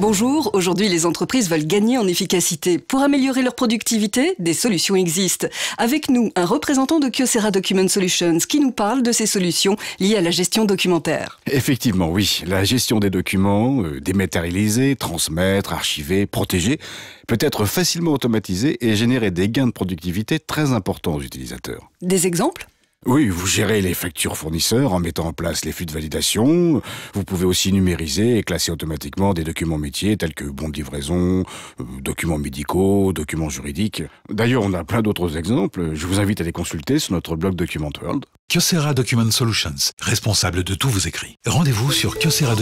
Bonjour, aujourd'hui les entreprises veulent gagner en efficacité. Pour améliorer leur productivité, des solutions existent. Avec nous, un représentant de Kyocera Document Solutions qui nous parle de ces solutions liées à la gestion documentaire. Effectivement, oui, la gestion des documents, euh, dématérialiser, transmettre, archiver, protéger, peut être facilement automatisée et générer des gains de productivité très importants aux utilisateurs. Des exemples oui, vous gérez les factures fournisseurs en mettant en place les flux de validation. Vous pouvez aussi numériser et classer automatiquement des documents métiers tels que bons de euh, documents médicaux, documents juridiques. D'ailleurs, on a plein d'autres exemples. Je vous invite à les consulter sur notre blog Document World. Kyocera Document Solutions, responsable de tous vos écrits. Rendez-vous sur kyocera